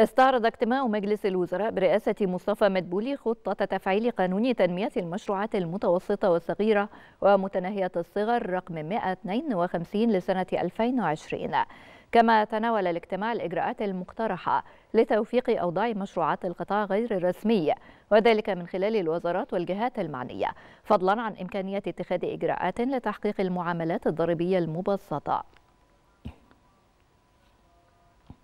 استعرض اجتماع مجلس الوزراء برئاسة مصطفى مدبولي خطة تفعيل قانون تنمية المشروعات المتوسطة والصغيرة ومتناهية الصغر رقم 152 لسنة 2020 كما تناول الاجتماع الإجراءات المقترحة لتوفيق أوضاع مشروعات القطاع غير الرسمي وذلك من خلال الوزارات والجهات المعنية فضلا عن إمكانية اتخاذ إجراءات لتحقيق المعاملات الضريبية المبسطة